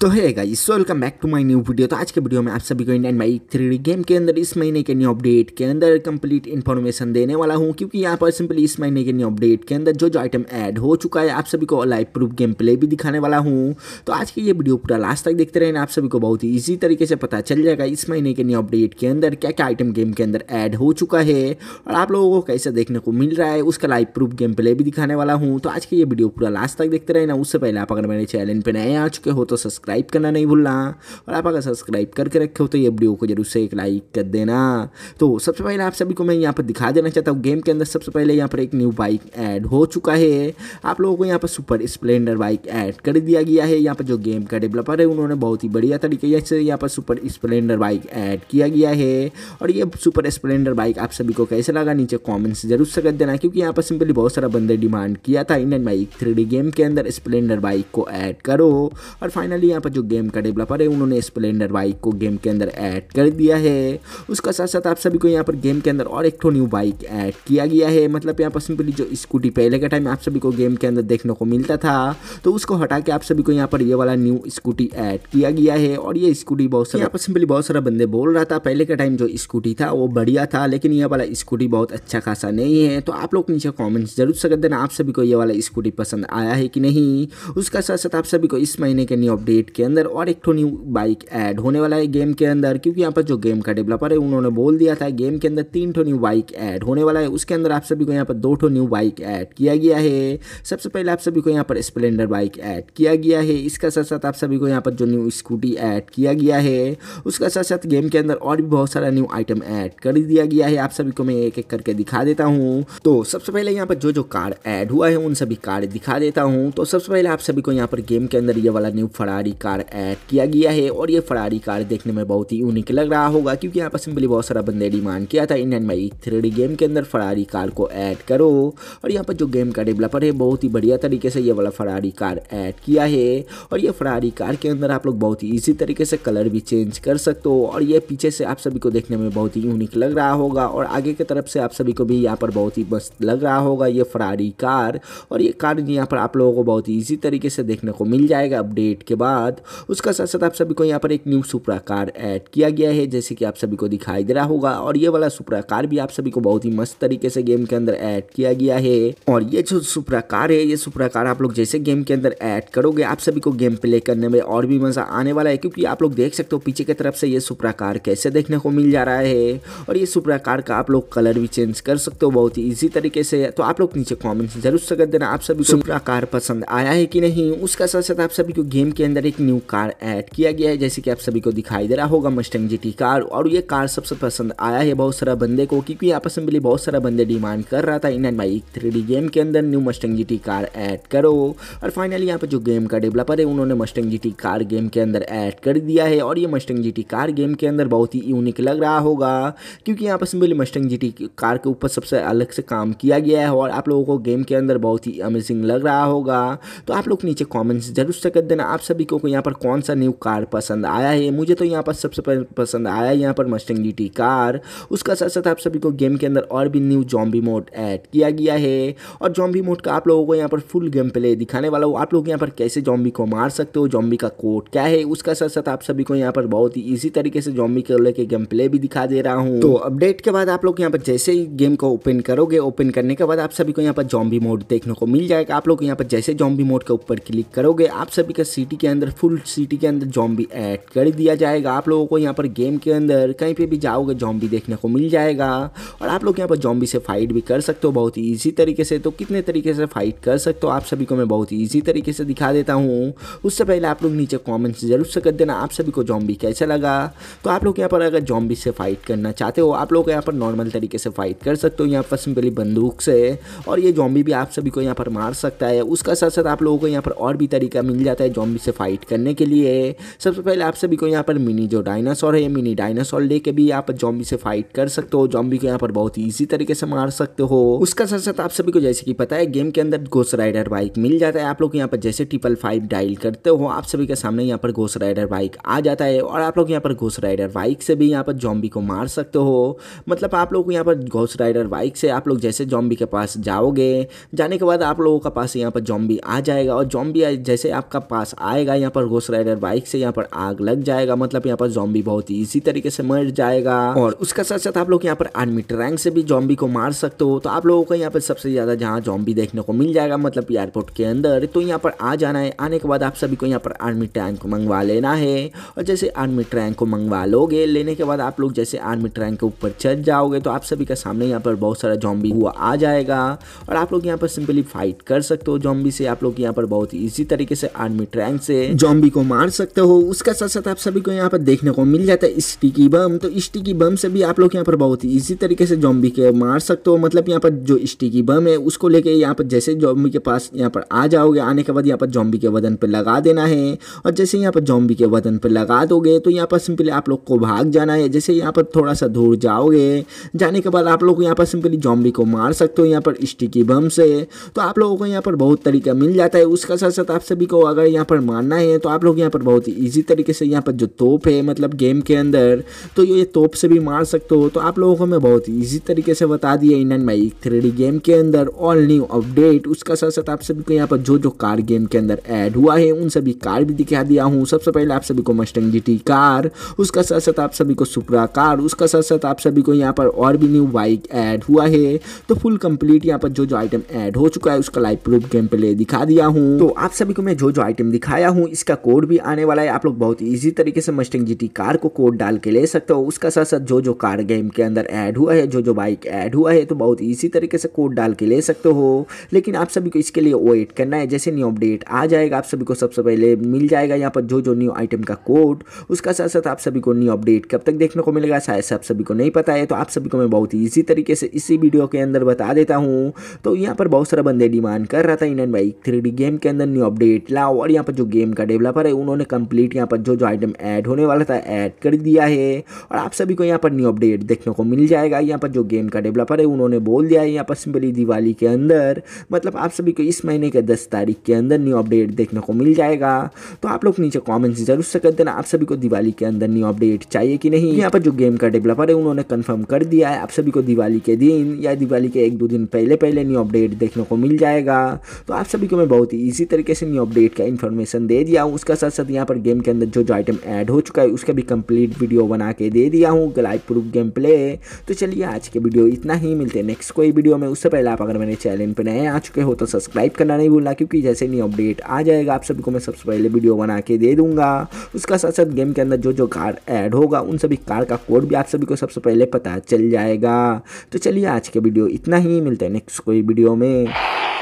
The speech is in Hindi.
तो है इस welcome back to my new video तो आज के वीडियो में आप सभी को इंडियन बाइक थ्री गेम के अंदर इस महीने के न्यू अपडेट के अंदर कंप्लीट इन्फॉर्मेशन देने वाला हूं क्योंकि यहाँ पर सिंपली इस महीने के न्यू अपडेट के अंदर जो जो आइटम ऐड हो चुका है आप सभी को लाइव प्रूफ गेम प्ले भी दिखाने वाला हूँ तो आज की ये वीडियो पूरा लास्ट तक देखते रहे आप सभी को बहुत ही ईजी तरीके से पता चल जाएगा इस महीने के न्यू अपडेट के अंदर क्या क्या आइटम गेम के अंदर ऐड हो चुका है और आप लोगों को कैसे देखने को मिल रहा है उसका लाइव प्रूफ गेम प्ले भी दिखाने वाला हूँ तो आज की ये वीडियो पूरा लास्ट तक देखते रहना उससे पहले आप अगर मेरे चैनल पर नए आ चुके हो तो सब्सक्राइब सब्सक्राइब करना नहीं भूलना और आप अगर सब्सक्राइब करके रखे हो तो ये वीडियो को जरूर से एक लाइक कर देना तो सबसे पहले आप सभी को मैं यहाँ पर दिखा देना चाहता हूँ गेम के अंदर सबसे पहले यहाँ पर एक न्यू बाइक ऐड हो चुका है आप लोगों को यहाँ पर सुपर स्प्लेंडर बाइक ऐड कर दिया गया है यहाँ पर जो गेम का डेवलपर है उन्होंने बहुत ही बढ़िया तरीके से यहाँ पर सुपर स्प्लेंडर बाइक ऐड किया गया है और ये सुपर स्प्लेंडर बाइक आप सभी को कैसे लगा नीचे कॉमेंट्स जरूर से कर देना क्योंकि यहाँ पर सिंपली बहुत सारा बंदे डिमांड किया था इंडियन बाइक थ्री गेम के अंदर स्प्लेंडर बाइक को ऐड करो और फाइनली यहाँ पर जो गेम का डेवलपर है उन्होंने स्प्लेंडर बाइक को गेम के अंदर ऐड कर दिया है उसका साथ साथ आप सभी को यहाँ पर गेम के अंदर और एक न्यू बाइक ऐड किया गया है मतलब यहाँ पर सिंपली जो स्कूटी पहले के टाइम आप सभी को गेम के अंदर देखने को मिलता था तो उसको हटा के आप सभी को यहाँ पर ये वाला न्यू स्कूटी ऐड किया गया है और ये स्कूटी बहुत सारा यहाँ पर सिंपली बहुत सारा बंदे बोल रहा था पहले का टाइम जो स्कूटी था वो बढ़िया था लेकिन ये वाला स्कूटी बहुत अच्छा खासा नहीं है तो आप लोग नीचे कॉमेंट्स जरूर से कर देना आप सभी को ये वाला स्कूटी पसंद आया है कि नहीं उसका साथ साथ आप सभी को इस महीने के न्यू अपडेट अपडेट के अंदर और एक न्यू बाइक ऐड होने वाला है गेम के अंदर क्योंकि यहाँ पर जो गेम का डेवलपर है उन्होंने बोल दिया था गेम के अंदर तीन ठो न्यू बाइक ऐड होने वाला है उसके अंदर आप सभी को यहाँ पर दो ठो न्यू बाइक ऐड किया गया है सबसे पहले आप सभी को यहाँ पर स्प्लेंडर बाइक ऐड किया गया है इसका साथ साथ आप सभी को यहाँ पर जो न्यू स्कूटी ऐड किया गया है उसका साथ साथ गेम के अंदर और भी बहुत सारा न्यू आइटम ऐड कर दिया गया है आप सभी को मैं एक एक करके दिखा देता हूँ तो सबसे पहले यहाँ पर जो जो कार्ड ऐड हुआ है उन सभी कार दिखा देता हूँ तो सबसे पहले आप सभी को यहाँ पर गेम के अंदर ये वाला न्यू फरारी कार ऐड किया गया है और ये फरारी कार देखने में बहुत ही यूनिक लग रहा होगा क्योंकि यहाँ पर सिंपली बहुत सारा बंदे डिमांड किया था इंडियन बाइक थ्री गेम के अंदर फरारी कार को ऐड करो और यहाँ पर जो गेम का डेवलपर है बहुत ही बढ़िया तरीके से ये वाला फरारी कार ऐड किया है और ये फरारी कार के अंदर आप लोग बहुत ही ईजी तरीके से कलर भी चेंज कर सकते हो और ये पीछे से आप सभी को देखने में बहुत ही यूनिक लग रहा होगा और आगे की तरफ से आप सभी को भी यहाँ पर बहुत ही मस्त लग रहा होगा ये फरारी कार और ये कार यहाँ पर आप लोगों को बहुत ही ईजी तरीके से देखने को मिल जाएगा अपडेट के बाद बाद उसका साथ साथ आप सभी को यहाँ पर एक न्यू सुप्राकार ऐड किया गया है जैसे कि आप सभी को दिखाई दे रहा होगा और ये वाला सुप्राकार भी आप सभी को बहुत ही मस्त तरीके से गेम के अंदर ऐड किया गया है और ये जो सुप्राकार है ये सुप्राकार आप लोग जैसे गेम के अंदर ऐड करोगे आप सभी को गेम प्ले करने में और भी मजा आने वाला है क्योंकि आप लोग देख सकते हो पीछे की तरफ से ये सुप्राकार कैसे देखने को मिल जा रहा है और ये सुप्राकार का आप लोग कलर भी चेंज कर सकते हो बहुत ही ईजी तरीके से तो आप लोग नीचे कॉमेंट जरूर से कर देना आप सभी को सुप्राकार पसंद आया है कि नहीं उसका साथ साथ आप सभी को गेम के अंदर एक न्यू कार ऐड किया गया है जैसे कि आप सभी को दिखाई दे रहा होगा मस्टंग जी कार और ये कार सबसे पसंद आया है बहुत सारा बंदे को क्योंकि आपस में मिली बहुत सारा बंदे डिमांड कर रहा था Indian bike three game के अंदर new Mustang G car add करो और फाइनली यहाँ पर जो गेम का डेवलपर है उन्होंने मस्टंग जी कार गेम के अंदर ऐड कर दिया है और ये मस्टंग जी कार गेम के अंदर बहुत ही यूनिक लग रहा होगा क्योंकि यहाँ पर मिली मस्टंग जी कार के ऊपर सबसे अलग से काम किया गया है और आप लोगों को गेम के अंदर बहुत ही अमेजिंग लग रहा होगा तो आप लोग नीचे कॉमेंट्स जरूर से कर देना आप सभी को लोगों को यहाँ पर कौन सा न्यू कार पसंद आया है मुझे तो यहाँ पर सबसे पसंद आया है यहाँ पर मस्टंग जी कार उसका साथ साथ आप सभी को गेम के अंदर और भी न्यू जॉम्बी मोड ऐड किया गया है और जॉम्बी मोड का आप लोगों को यहाँ पर फुल गेम प्ले दिखाने वाला हूँ आप लोग यहाँ पर कैसे जॉम्बी को मार सकते हो जॉम्बी का कोट क्या है उसका साथ साथ आप सभी को यहाँ पर बहुत ही ईजी तरीके से जॉम्बी को लेकर गेम प्ले भी दिखा दे रहा हूँ तो अपडेट के बाद आप लोग यहाँ पर जैसे ही गेम को ओपन करोगे ओपन करने के बाद आप सभी को यहाँ पर जॉम्बी मोड देखने को मिल जाएगा आप लोग यहाँ पर जैसे जॉम्बी मोड के ऊपर क्लिक करोगे आप सभी का सिटी के अंदर फुल सिटी के अंदर जॉम्बी ऐड कर दिया जाएगा आप लोगों को यहाँ पर गेम के अंदर कहीं पे भी जाओगे जॉम्बी देखने को मिल जाएगा और आप लोग यहाँ पर जॉम्बी से फाइट भी कर सकते हो बहुत ही ईजी तरीके से तो कितने तरीके से फाइट कर सकते हो आप सभी को मैं बहुत ही ईजी तरीके से दिखा देता हूँ उससे पहले आप लोग नीचे कॉमेंट्स जरूर से कर देना आप सभी को जॉम्बी कैसे लगा तो आप लोग यहाँ पर अगर जॉम्बी से फाइट करना चाहते हो आप लोग यहाँ पर नॉर्मल तरीके से फाइट कर सकते हो यहाँ पर सिंपली बंदूक से और ये जॉम्बी भी आप सभी को यहाँ पर मार सकता है उसका साथ साथ आप लोगों को यहाँ पर और भी तरीका मिल जाता है जॉम्बी से फाइट कंप्लीट करने के लिए सबसे पहले आप सभी को यहाँ पर मिनी जो डायनासोर है मिनी डायनासोर लेके भी आप जॉम्बी से फाइट कर सकते हो जॉम्बी को यहाँ पर बहुत ईजी तरीके से मार सकते हो उसका साथ साथ आप सभी को जैसे कि पता है गेम के अंदर घोस राइडर बाइक मिल जाता है आप लोग यहाँ पर जैसे ट्रिपल फाइव डायल करते हो आप सभी के सामने यहाँ पर घोस राइडर बाइक आ जाता है और आप लोग यहाँ पर घोस राइडर बाइक से भी यहाँ पर जॉम्बी को मार सकते हो मतलब आप लोग यहाँ पर घोस राइडर बाइक से आप लोग जैसे जॉम्बी के पास जाओगे जाने के बाद आप लोगों का पास यहाँ पर जॉम्बी आ जाएगा और जॉम्बी जैसे आपका पास आएगा यहाँ पर घोस्ट राइडर बाइक से यहाँ पर आग लग जाएगा मतलब यहाँ पर जॉम्बी बहुत ही इसी तरीके से मर जाएगा और उसका साथ साथ आप लोग यहाँ पर आर्मी ट्रैंक से भी जॉम्बी को मार सकते हो तो आप लोगों को यहाँ पर सबसे ज्यादा जहाँ जॉम्बी देखने को मिल जाएगा मतलब एयरपोर्ट के अंदर तो यहाँ पर आ जाना है आने के बाद आप सभी को यहाँ पर आर्मी ट्रैंक मंगवा लेना है और जैसे आर्मी ट्रैंक को मंगवा लोगे लेने के बाद आप लोग जैसे आर्मी ट्रैंक के ऊपर चढ़ जाओगे तो आप सभी का सामने यहाँ पर बहुत सारा जॉम्बी हुआ आ जाएगा और आप लोग यहाँ पर सिंपली फाइट कर सकते हो जॉम्बी से आप लोग यहाँ पर बहुत इजी तरीके से आर्मी ट्रैंक से जॉम्बी को मार सकते हो उसके साथ साथ आप सभी को यहाँ पर देखने को मिल जाता है स्टिकी बम तो स्टिकी बम से भी आप लोग यहाँ पर बहुत ही इजी तरीके से जॉम्बी के मार सकते हो मतलब यहाँ पर जो स्टिकी बम है उसको लेके यहाँ पर जैसे जॉम्बी के पास यहाँ पर आ जाओगे आने के बाद यहाँ पर जॉम्बी के वदन पर लगा देना है और जैसे यहाँ पर जॉम्बी के वदन पर लगा दोगे तो यहाँ पर सिंपली आप लोग को भाग जाना है जैसे यहाँ पर थोड़ा सा दूर जाओगे जाने के बाद आप लोग यहाँ पर सिंपली जॉम्बी को मार सकते हो यहाँ पर स्टिकी बम से तो आप लोगों को यहाँ पर बहुत तरीका मिल जाता है उसका साथ साथ आप सभी को अगर यहाँ पर मारना है हैं तो आप लोग यहाँ पर बहुत ही ईजी तरीके से यहाँ पर जो तोप है मतलब गेम के अंदर तो ये तोप से भी मार सकते हो तो आप लोगों को मैं बहुत ही ईजी तरीके से बता दिया Indian my three game के अंदर ऑल न्यू अपडेट उसका साथ साथ आप सभी को यहाँ पर जो जो कार गेम के अंदर ऐड हुआ है उन सभी कार भी दिखा दिया हूँ सबसे पहले आप सभी को मस्टंग जी कार उसका साथ साथ आप सभी को सुपरा कार उसका साथ साथ आप सभी को यहाँ पर और भी न्यू बाइक ऐड हुआ है तो फुल कंप्लीट यहाँ पर जो जो आइटम ऐड हो चुका है उसका लाइव प्रूफ गेम प्ले दिखा दिया हूँ तो आप सभी को मैं जो जो आइटम दिखाया हूँ इसका कोड भी आने वाला है आप लोग बहुत ईजी तरीके से मस्टिंग जी कार को कोड डाल के ले सकते हो उसका साथ साथ जो जो कार गेम के अंदर ऐड हुआ है जो जो बाइक ऐड हुआ है तो बहुत ईजी तरीके से कोड डाल के ले सकते हो लेकिन आप सभी को इसके लिए वेट करना है जैसे न्यू अपडेट आ जाएगा आप सभी को सबसे पहले मिल जाएगा यहाँ पर जो जो न्यू आइटम का कोड उसका साथ साथ आप सभी को न्यू अपडेट कब तक देखने को मिलेगा शायद आप सभी को नहीं पता है तो आप सभी को मैं बहुत ईजी तरीके से इसी वीडियो के अंदर बता देता हूँ तो यहाँ पर बहुत सारा बंदे डिमांड कर रहा था Indian bike three game के अंदर न्यू अपडेट लाओ और यहाँ पर जो गेम का डेवलपर है उन्होंने कंप्लीट यहाँ पर जो जो आइटम ऐड होने वाला था ऐड कर दिया है और आप सभी को यहाँ पर न्यू अपडेट देखने को मिल जाएगा यहाँ पर जो गेम का डेवलपर है उन्होंने बोल दिया है यहाँ पर सिंपली दिवाली के अंदर मतलब आप सभी को इस महीने के दस तारीख के अंदर न्यू अपडेट देखने को मिल जाएगा तो आप लोग नीचे कॉमेंट्स जरूर से कर देना आप सभी को दिवाली के अंदर न्यू अपडेट चाहिए कि नहीं यहाँ पर जो गेम का डेवलपर है उन्होंने कन्फर्म कर दिया है आप सभी को दिवाली के दिन या दिवाली के एक दो दिन पहले पहले न्यू अपडेट देखने को मिल जाएगा तो आप सभी को मैं बहुत ही ईजी तरीके से न्यू अपडेट का इन्फॉर्मेशन दे दिया दिया हूँ उसके साथ साथ यहाँ पर गेम के अंदर जो जो आइटम ऐड हो चुका है उसका भी कंप्लीट वीडियो बना के दे दिया हूँ ग्लाइड प्रूफ गेम प्ले तो चलिए आज के वीडियो इतना ही मिलते हैं नेक्स्ट कोई वीडियो में उससे पहले आप अगर मेरे चैनल पर नए आ चुके हो तो सब्सक्राइब करना नहीं भूलना क्योंकि जैसे न्यू अपडेट आ जाएगा आप सभी को मैं सबसे पहले वीडियो बना के दे दूंगा उसका साथ साथ गेम के अंदर जो जो कार ऐड होगा उन सभी कार का कोड भी आप सभी को सबसे पहले पता चल जाएगा तो चलिए आज के वीडियो इतना ही मिलते हैं नेक्स्ट कोई वीडियो में